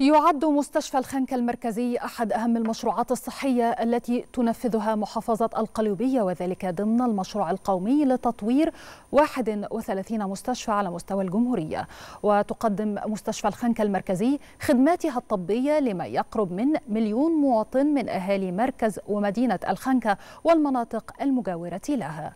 يعد مستشفى الخنكة المركزي أحد أهم المشروعات الصحية التي تنفذها محافظة القليوبية وذلك ضمن المشروع القومي لتطوير 31 مستشفى على مستوى الجمهورية وتقدم مستشفى الخنكة المركزي خدماتها الطبية لما يقرب من مليون مواطن من أهالي مركز ومدينة الخنكة والمناطق المجاورة لها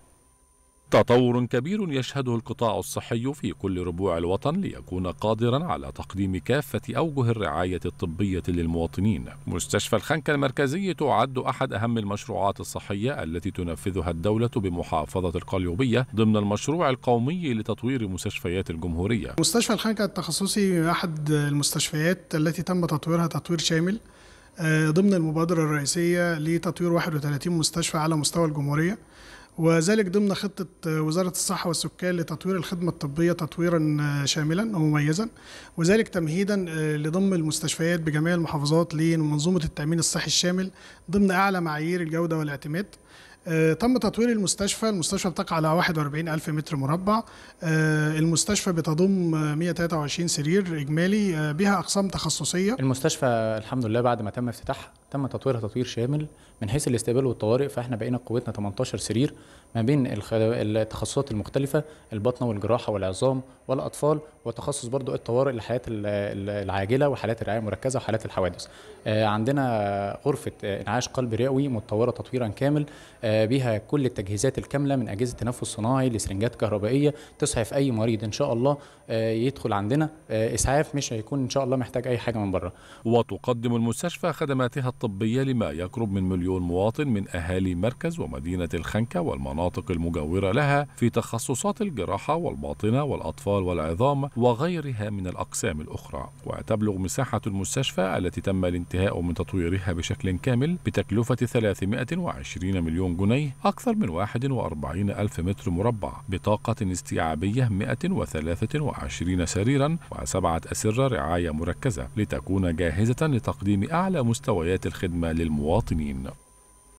تطور كبير يشهده القطاع الصحي في كل ربوع الوطن ليكون قادرا على تقديم كافة أوجه الرعاية الطبية للمواطنين. مستشفى الخنكة المركزي تعد أحد أهم المشروعات الصحية التي تنفذها الدولة بمحافظة القليوبية ضمن المشروع القومي لتطوير مستشفيات الجمهورية. مستشفى الخنكة التخصصي أحد المستشفيات التي تم تطويرها تطوير شامل آه، ضمن المبادرة الرئيسية لتطوير 31 مستشفى على مستوى الجمهورية. وذلك ضمن خطة وزارة الصحة والسكان لتطوير الخدمة الطبية تطويرا آه، شاملا ومميزا وذلك تمهيدا آه، لضم المستشفيات بجميع المحافظات لمنظومة التأمين الصحي الشامل ضمن أعلى معايير الجودة والاعتماد آه، تم تطوير المستشفى المستشفى بتقع على 41 ألف متر مربع المستشفى بتضم 123 سرير إجمالي بها أقسام تخصصية المستشفى الحمد لله بعد ما تم افتتاحها تم تطويرها تطوير شامل من حيث الاستقبال والطوارئ فاحنا بقينا قوتنا 18 سرير ما بين التخصصات المختلفه البطنه والجراحه والعظام والاطفال وتخصص برضو الطوارئ لحالات العاجله وحالات الرعايه المركزه وحالات الحوادث آه، عندنا غرفه انعاش قلب رئوي متطوره تطويرا كامل آه، بها كل التجهيزات الكامله من اجهزه تنفس صناعي لسرنجات كهربائيه تسعف اي مريض ان شاء الله آه، يدخل عندنا اسعاف مش هيكون ان شاء الله محتاج اي حاجه من بره وتقدم المستشفى خدماتها الطبية لما يقرب من مليون مواطن من أهالي مركز ومدينة الخنكة والمناطق المجاورة لها في تخصصات الجراحة والباطنة والأطفال والعظام وغيرها من الأقسام الأخرى وتبلغ مساحة المستشفى التي تم الانتهاء من تطويرها بشكل كامل بتكلفة 320 مليون جنيه أكثر من 41 ألف متر مربع بطاقة استيعابية 123 سريرا وسبعة أسرة رعاية مركزة لتكون جاهزة لتقديم أعلى مستويات الخدمة للمواطنين